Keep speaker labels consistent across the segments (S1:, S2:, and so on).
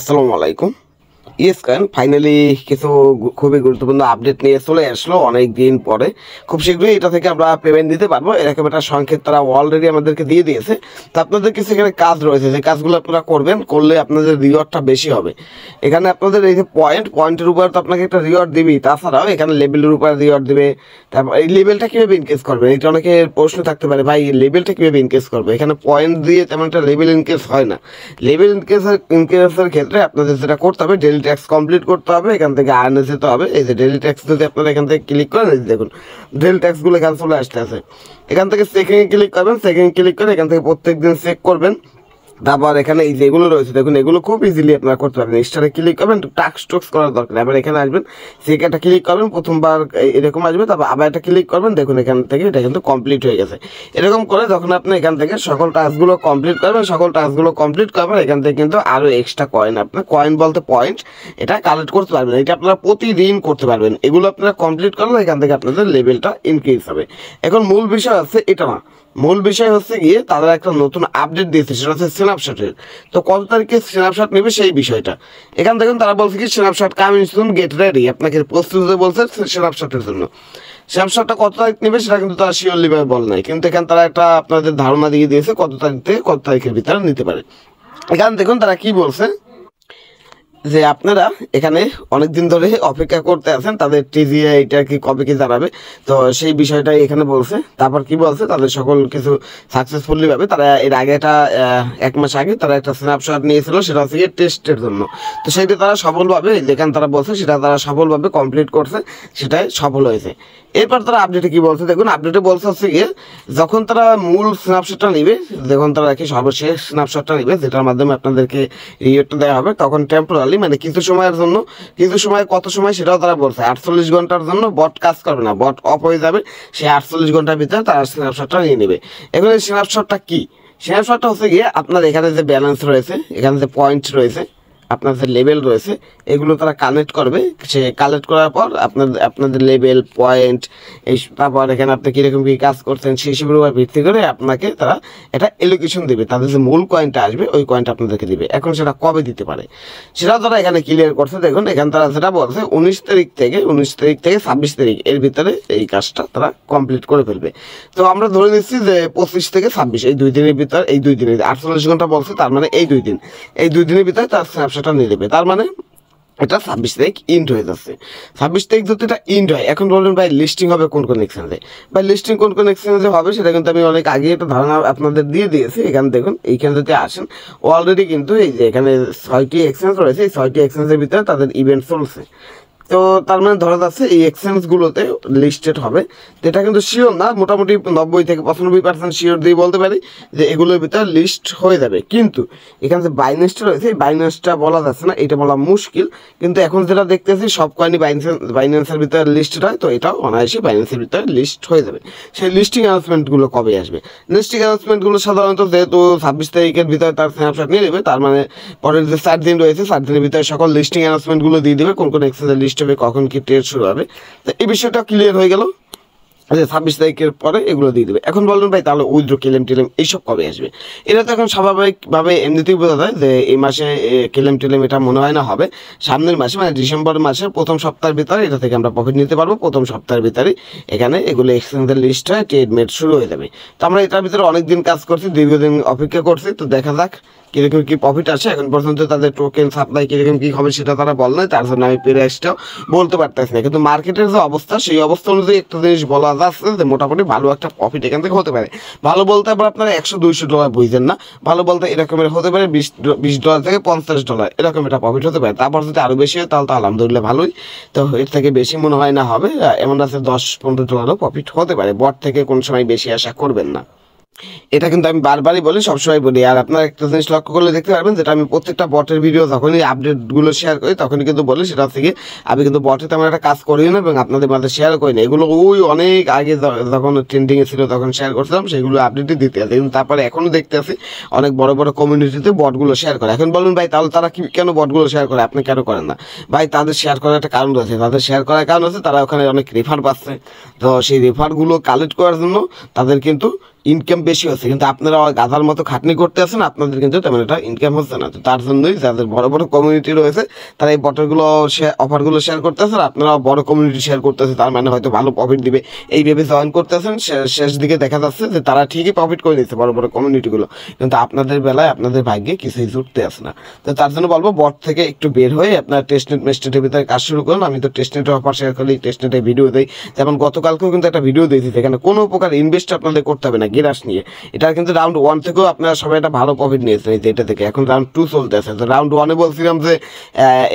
S1: আসসালামু আলাইকুম ইয়েস খান ফাইনালি কিছু খুবই গুরুত্বপূর্ণ আপডেট নিয়ে চলে আসলো অনেক দিন পরে খুব শীঘ্রই এটা থেকে আমরা পেমেন্ট দিতে পারবো এরকম একটা সংক্ষেপ তারা অলরেডি আমাদেরকে দিয়ে দিয়েছে তো আপনাদের কিছু এখানে কাজ রয়েছে যে কাজগুলো আপনারা করবেন করলে আপনাদের রিওয়ার্ডটা বেশি হবে এখানে আপনাদের এই যে পয়েন্ট পয়েন্টের উপর তো আপনাকে একটা রিওয়ার্ড দিবি তাছাড়াও এখানে লেভেলের উপর রিওয়ার্ড দিবে তারপর এই লেভেলটা কীভাবে ইনক্রিজ করবেন এটা অনেকে প্রশ্ন থাকতে পারে ভাই লেভেলটা কীভাবে ইনক্রিজ করবে এখানে পয়েন্ট দিয়ে তেমন একটা লেভেল ইনক্রিজ হয় না লেভেল ইনক্রিজ ইনক্রিজের ক্ষেত্রে আপনাদের যেটা করতে হবে ডেলি ট্যাক্স কমপ্লিট করতে হবে এখান থেকে আর্নে যেতে হবে এই যে ডেলি ট্যাক্স যদি আপনারা এখান থেকে ক্লিক করেন এই দেখুন ডেলি ট্যাক্সগুলো এখানে চলে আসতে আছে এখান থেকে সেকেন্ডে ক্লিক করবেন সেকেন্ডে ক্লিক করে এখান থেকে প্রত্যেক দিন চেক করবেন তারপর এখানে এই যেগুলো রয়েছে দেখুন এগুলো খুব ইজিলি আপনারা করতে পারবেন স্টারে ক্লিক করবেন টাক টক্স করার দরকার আবার এখানে আসবেন সেকেটা ক্লিক করবেন প্রথমবার এরকম আসবে তারপর আবার একটা ক্লিক করবেন দেখুন এখান থেকে এটা কিন্তু কমপ্লিট হয়ে গেছে এরকম করে যখন আপনি এখান থেকে সকল টাস্কগুলো কমপ্লিট করবেন সকল টাস্কগুলো কমপ্লিট করবেন এখান থেকে কিন্তু আরও এক্সট্রা কয়েন আপনার কয়েন বলতে পয়েন্ট এটা কালেক্ট করতে পারবেন এটা আপনারা প্রতিদিন করতে পারবেন এগুলো আপনারা কমপ্লিট করলে এখান থেকে আপনাদের লেভেলটা ইনক্রিজ হবে এখন মূল বিষয় আছে এটা না মূল বিষয় হচ্ছে গিয়ে তারা একটা নতুন আপডেট দিয়েছে সেটা হচ্ছে স্ন্যাপশটের তো কত তারিখে স্ন্যাপশট নেবে সেই বিষয়টা এখান থেকে তারা বলছে কি snapshot coming soon get ready আপনাকে প্রস্তুত হতে বলছে স্ন্যাপশটের জন্য স্ন্যাপশটটা কত তারিখ নেবে সেটা কিন্তু তারা ভাবে বল নাই কিন্তু এখানে তারা একটা আপনাদের ধারণা দিয়ে দিয়েছে কত তারিখ থেকে কত তারিখের ভিতরে নিতে পারে এখান দেখুন তারা কি বলছে যে আপনারা এখানে অনেক দিন ধরে অপেক্ষা করতে আছেন তাদের টিজিএ এটা কি কবে কি জানাবে তো সেই বিষয়টাই এখানে বলছে তারপর কি বলছে তাদের সকল কিছু সাকসেসফুলি ভাবে তারা এর আগে এটা এক মাস আগে তারা একটা স্ন্যাপশট নিয়েছিল সেটা হচ্ছে গিয়ে টেস্টের জন্য তো সেটা তারা সফলভাবে যেখানে তারা বলছে সেটা তারা সফলভাবে কমপ্লিট করছে সেটাই সফল হয়েছে এরপর তারা আপডেটে কি বলছে দেখুন আপডেটে বলছে হচ্ছে গিয়ে যখন তারা মূল স্ন্যাপশটটা নিবে যখন তারা কি সর্বশেষ স্ন্যাপশটটা নিবে যেটার মাধ্যমে আপনাদেরকে রিওটটা দেওয়া হবে তখন টেম্পোরালি বলি মানে কিছু সময়ের জন্য কিছু সময় কত সময় সেটাও তারা বলছে আটচল্লিশ ঘন্টার জন্য বট কাজ করবে না বট অফ হয়ে যাবে সেই আটচল্লিশ ঘন্টার ভিতরে তারা স্ন্যাপশটটা নিয়ে নেবে এখন এই স্ন্যাপশটটা কী স্ন্যাপশটটা হচ্ছে গিয়ে আপনার এখানে যে ব্যালেন্স রয়েছে এখানে যে পয়েন্ট রয়েছে আপনার যে লেবেল রয়েছে এগুলো তারা কালেক্ট করবে সে কালেক্ট করার পর আপনার আপনাদের লেভেল পয়েন্ট এই তারপর এখানে আপনি কীরকম কী কাজ করছেন সেই সবের উপর ভিত্তি করে আপনাকে তারা এটা এলোকেশন দেবে তাদের যে মূল কয়েনটা আসবে ওই কয়েনটা আপনাদেরকে দেবে এখন সেটা কবে দিতে পারে সেটা তারা এখানে ক্লিয়ার করছে দেখুন এখানে তারা সেটা বলছে উনিশ তারিখ থেকে উনিশ তারিখ থেকে ছাব্বিশ তারিখ এর ভিতরে এই কাজটা তারা কমপ্লিট করে ফেলবে তো আমরা ধরে নিচ্ছি যে পঁচিশ থেকে ছাব্বিশ এই দুই দিনের ভিতরে এই দুই দিনের আটচল্লিশ ঘন্টা বলছে তার মানে এই দুই দিন এই দুই দিনের ভিতরে তার ব্যবসাটা নিয়ে দেবে তার মানে এটা ছাব্বিশ তারিখ ইন্ড হয়ে যাচ্ছে ছাব্বিশ তারিখ যদি এটা ইন্ড হয় এখন বলবেন ভাই লিস্টিং হবে কোন কোন এক্সচেঞ্জে ভাই লিস্টিং কোন কোন এক্সচেঞ্জে হবে সেটা কিন্তু আমি অনেক আগে একটা ধারণা আপনাদের দিয়ে দিয়েছি এখানে দেখুন এইখানে যদি আসেন অলরেডি কিন্তু এই যে এখানে ছয়টি এক্সচেঞ্জ রয়েছে এই ছয়টি এক্সচেঞ্জের ভিতরে তাদের ইভেন্ট চলছে তো তার মানে ধরা যাচ্ছে এই এক্সচেঞ্জগুলোতে লিস্টেড হবে তো এটা কিন্তু শিওর না মোটামুটি নব্বই থেকে পঁচানব্বই পার্সেন্ট শিওর দিয়ে বলতে পারি যে এগুলোর ভিতরে লিস্ট হয়ে যাবে কিন্তু এখানে যে বাইনেসটা রয়েছে এই বাইনেসটা বলা যাচ্ছে না এটা বলা মুশকিল কিন্তু এখন যেটা দেখতেছি সব কয়েনই বাইন্যান্সের ভিতরে লিস্টেড হয় তো এটাও অনায়াসে বাইন্যান্সের ভিতরে লিস্ট হয়ে যাবে সেই লিস্টিং অ্যানাউন্সমেন্টগুলো কবে আসবে লিস্টিং অ্যানাউন্সমেন্টগুলো সাধারণত যেহেতু ছাব্বিশ তারিখের ভিতরে তার স্ন্যাপশট নিয়ে নেবে তার মানে পরের যে চার দিন রয়েছে চার দিনের ভিতরে সকল লিস্টিং অ্যানাউন্সমেন্টগুলো দিয়ে দেবে কোন কোন এক্সচেঞ্জের লিস্ট হবে কখন কি ট্রেড শুরু হবে তো এই বিষয়টা ক্লিয়ার হয়ে গেল আচ্ছা ছাব্বিশ তারিখের পরে এগুলো দিয়ে দেবে এখন বলবেন ভাই তাহলে উইথড্র কেলেম টেলেম এইসব কবে আসবে এটা তো এখন স্বাভাবিকভাবে এমনিতেই বোঝা যায় যে এই মাসে কেলেম টেলেম এটা মনে হয় না হবে সামনের মাসে মানে ডিসেম্বর মাসের প্রথম সপ্তাহের ভিতরে এটা থেকে আমরা প্রফিট নিতে পারবো প্রথম সপ্তাহের ভিতরে এখানে এগুলো এক্সচেঞ্জের লিস্ট হয় ট্রেড মেড শুরু হয়ে যাবে তো আমরা এটার ভিতরে অনেক দিন কাজ করছি দীর্ঘদিন অপেক্ষা করছি তো দেখা যাক কীরকম কী প্রফিট আসে এখন পর্যন্ত তাদের টোকেন সাপ্লাই কীরকম কী হবে সেটা তারা বল নাই তার জন্য আমি প্রাইসটাও বলতে পারতেছি না কিন্তু মার্কেটের যে অবস্থা সেই অবস্থা অনুযায়ী একটা জিনিস বলা যাচ্ছে যে মোটামুটি ভালো একটা প্রফিট এখান থেকে হতে পারে ভালো বলতে আবার আপনারা একশো দুইশো ডলার বুঝছেন না ভালো বলতে এরকমের হতে পারে বিশ বিশ ডলার থেকে পঞ্চাশ ডলার এরকম এটা প্রফিট হতে পারে তারপর যদি আরও বেশি হয় তাহলে তো আলহামদুলিল্লাহ ভালোই তো এর থেকে বেশি মনে হয় না হবে এমন আছে দশ পনেরো ডলারও প্রফিট হতে পারে বট থেকে কোন সময় বেশি আশা করবেন না এটা কিন্তু আমি বারবারই বলি সবসময় বলি আর আপনারা একটা জিনিস লক্ষ্য করলে দেখতে পারবেন যেটা আমি প্রত্যেকটা বটের ভিডিও যখনই আপডেটগুলো শেয়ার করি তখনই কিন্তু বলি সেটা থেকে আমি কিন্তু বটে তেমন একটা কাজ করি না এবং আপনাদের মাঝে শেয়ার করি না এগুলো ওই অনেক আগে যখন ট্রেন্ডিংয়ে ছিল তখন শেয়ার করছিলাম সেগুলো আপডেটই দিতে আছে কিন্তু তারপরে এখনও দেখতে আছি অনেক বড় বড় কমিউনিটিতে বটগুলো শেয়ার করে এখন বলুন ভাই তাহলে তারা কি কেন বটগুলো শেয়ার করে আপনি কেন করেন না ভাই তাদের শেয়ার করার একটা কারণ আছে তাদের শেয়ার করার কারণ আছে তারা ওখানে অনেক রেফার পাচ্ছে তো সেই রেফারগুলো কালেক্ট করার জন্য তাদের কিন্তু ইনকাম বেশি হচ্ছে কিন্তু আপনারা গাধার মতো খাটনি করতে আসেন আপনাদের কিন্তু তেমন একটা ইনকাম হচ্ছে না তো তার জন্যই যাদের বড় বড় কমিউনিটি রয়েছে তারা এই বটারগুলো অফারগুলো শেয়ার করতেছেন আপনারা বড় কমিউনিটি শেয়ার করতেছে তার মানে হয়তো ভালো প্রফিট দিবে এইভাবে জয়েন করতেছেন শেষ দিকে দেখা যাচ্ছে যে তারা ঠিকই প্রফিট করে দিচ্ছে বড় বড় কমিউনিটিগুলো কিন্তু আপনাদের বেলায় আপনাদের ভাগ্যে কিছুই জুটতে আসে না তো তার জন্য বলবো বট থেকে একটু বের হয়ে আপনার টেস্টনেট মেস্টেটের ভিতরে কাজ শুরু করুন আমি তো টেস্টনেটের অফার শেয়ার করি টেস্টনেটে ভিডিও দিই যেমন গতকালকেও কিন্তু একটা ভিডিও দিয়েছি সেখানে কোনো প্রকার ইনভেস্ট আপনাদের করতে হবে না গিরাস নিয়ে এটা কিন্তু রাউন্ড ওয়ান থেকেও আপনারা সবাই একটা ভালো প্রফিট নিয়েছেন এই যে এটা থেকে এখন রাউন্ড টু চলতেছে তো রাউন্ড ওয়ানে বলছিলাম যে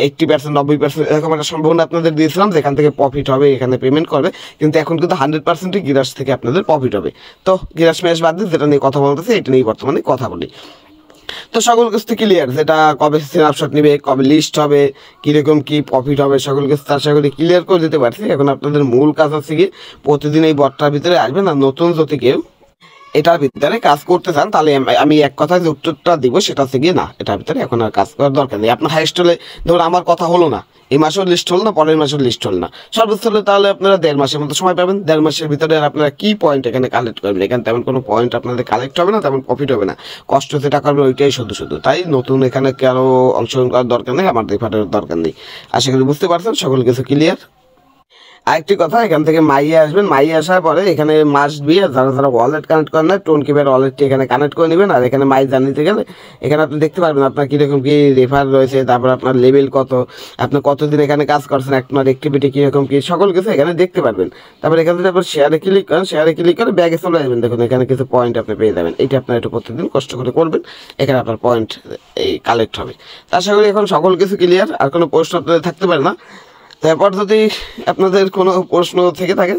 S1: এইটটি পার্সেন্ট নব্বই পার্সেন্ট এরকম একটা সম্ভাবনা আপনাদের দিয়েছিলাম যেখান থেকে প্রফিট হবে এখানে পেমেন্ট করবে কিন্তু এখন কিন্তু হান্ড্রেড পার্সেন্টই গিরাস থেকে আপনাদের প্রফিট হবে তো গিরাস ম্যাচ বাদ দিয়ে যেটা নিয়ে কথা বলতেছে এটা নিয়ে বর্তমানে কথা বলি তো সকল কিছু ক্লিয়ার যেটা কবে স্ন্যাপশট নেবে কবে লিস্ট হবে কীরকম কী প্রফিট হবে সকল কিছু আশা করি ক্লিয়ার করে দিতে পারছি এখন আপনাদের মূল কাজ হচ্ছে কি প্রতিদিন এই বটটার ভিতরে আসবেন আর নতুন যদি কেউ এটার ভিতরে কাজ করতে চান তাহলে আমি এক কথায় যে উত্তরটা দিব সেটা হচ্ছে গিয়ে না এটার ভিতরে এখন আর কাজ করার দরকার নেই আপনার হাইস্ট হলে ধরুন আমার কথা হলো না এই মাসেও লিস্ট হল না পরের মাসের লিস্ট হল না সর্বোচ্চ হলে তাহলে আপনারা দেড় মাসের মতো সময় পাবেন দেড় মাসের ভিতরে আপনারা কি পয়েন্ট এখানে কালেক্ট করবেন এখানে তেমন কোনো পয়েন্ট আপনাদের কালেক্ট হবে না তেমন প্রফিট হবে না কষ্ট যেটা হবে ওইটাই শুধু শুধু তাই নতুন এখানে কারো অংশগ্রহণ করার দরকার নেই আমার দেখাটার দরকার নেই আশা করি বুঝতে পারছেন সকল কিছু ক্লিয়ার আরেকটি কথা এখান থেকে মাইয়ে আসবেন মাইয়ে আসার পরে এখানে মাস্ট বি আর ধরো ওয়ালেট কানেক্ট করেন না টোন কিপের ওয়ালেটটি এখানে কানেক্ট করে নেবেন আর এখানে মাই জানিতে গেলে এখানে আপনি দেখতে পারবেন আপনার কীরকম কী রেফার রয়েছে তারপর আপনার লেভেল কত আপনি কতদিন এখানে কাজ করছেন আপনার অ্যাক্টিভিটি কীরকম কী সকল কিছু এখানে দেখতে পারবেন তারপর এখান থেকে আপনার শেয়ারে ক্লিক করেন শেয়ারে ক্লিক করে ব্যাগে চলে আসবেন দেখুন এখানে কিছু পয়েন্ট আপনি পেয়ে যাবেন এটা আপনার একটু প্রতিদিন কষ্ট করে করবেন এখানে আপনার পয়েন্ট এই কালেক্ট হবে তার সঙ্গে এখন সকল কিছু ক্লিয়ার আর কোনো প্রশ্ন আপনাদের থাকতে পারে না তারপর যদি আপনাদের কোনো প্রশ্ন থেকে থাকে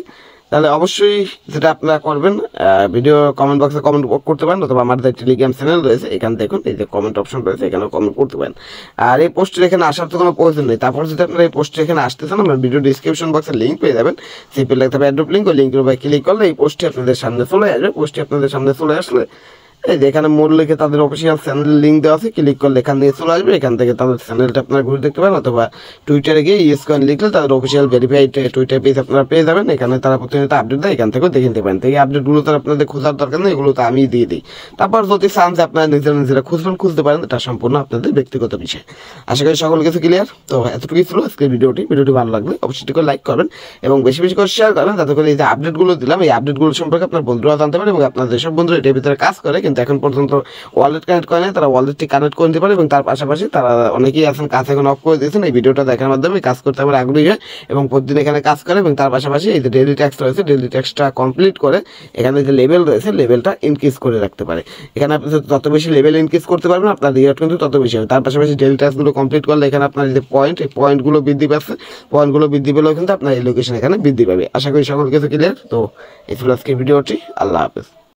S1: তাহলে অবশ্যই যেটা আপনারা করবেন ভিডিও কমেন্ট বক্সে কমেন্ট করতে পারেন অথবা আমাদের টেলিগ্রাম চ্যানেল রয়েছে এখান দেখুন এই যে কমেন্ট অপশন রয়েছে এখানে কমেন্ট করতে পারেন আর এই পোস্টের এখানে আসার তো কোনো প্রয়োজন নেই তারপর যদি আপনারা এই পোস্টটি এখানে আসতে চান আমার ভিডিও ডিসক্রিপশন বক্সে লিঙ্ক পেয়ে যাবেন সিপি লাগতে হবে অ্যাড্রপ লিঙ্ক ওই লিঙ্কের উপরে ক্লিক করলে এই পোস্টটি আপনাদের সামনে চলে আসবে পোস্টটি আপনাদের সামনে চলে আসলে এখানে মোড় লিখে তাদের অফিসিয়াল চ্যানেল লিঙ্ক দেওয়া আছে ক্লিক করলে এখান থেকে চলে আসবে এখান থেকে তাদের চ্যানেলটা আপনারা ঘুরে দেখতে পারেন অথবা টুইটারে গিয়ে ইউজ কয়েন লিখলে তাদের অফিসিয়াল ভেরিফাইড টুইটার পেজ আপনারা পেয়ে যাবেন এখানে তারা প্রতিনিয়ত আপডেট দেয় এখান থেকেও দেখে নিতে পারেন তো এই আপডেটগুলো তার আপনাদের খোঁজার দরকার নেই এগুলো তো আমি দিয়ে দিই তারপর যদি চান্স আপনারা নিজেরা নিজেরা খুঁজবেন খুঁজতে পারেন এটা সম্পূর্ণ আপনাদের ব্যক্তিগত বিষয় আশা করি সকল কিছু ক্লিয়ার তো এতটুকুই ছিল আজকে ভিডিওটি ভিডিওটি ভালো লাগলে অবশ্যই করে লাইক করবেন এবং বেশি বেশি করে শেয়ার করবেন তাতে করে এই যে আপডেটগুলো দিলাম এই আপডেটগুলো সম্পর্কে আপনার বন্ধুরা জানতে পারেন এবং আপনাদের সব বন্ধুরা এটার ভিতরে কাজ করে কিন্তু এখন পর্যন্ত ওয়ালেট কানেক্ট করে নাই তারা ওয়ালেটটি কানেক্ট করে নিতে পারে এবং তার পাশাপাশি তারা অনেকেই আছেন কাজ এখন অফ করে দিয়েছেন এই ভিডিওটা দেখার মাধ্যমে কাজ করতে পারে আগ্রহী হয় এবং প্রতিদিন এখানে কাজ করে এবং তার পাশাপাশি এই যে ডেলি ট্যাক্স রয়েছে ডেলি ট্যাক্সটা কমপ্লিট করে এখানে যে লেভেল রয়েছে লেভেলটা ইনক্রিজ করে রাখতে পারে এখানে আপনি তত বেশি লেভেল ইনক্রিজ করতে পারবেন আপনার রিওয়ার্ড কিন্তু তত বেশি হবে তার পাশাপাশি ডেলি ট্যাক্সগুলো কমপ্লিট করলে এখানে আপনার যে পয়েন্ট এই পয়েন্টগুলো বৃদ্ধি পাচ্ছে পয়েন্টগুলো বৃদ্ধি পেলেও কিন্তু আপনার এই লোকেশন এখানে বৃদ্ধি পাবে আশা করি সকল কিছু ক্লিয়ার তো এই ছিল আজকের ভিডিওটি আল্লাহ হাফেজ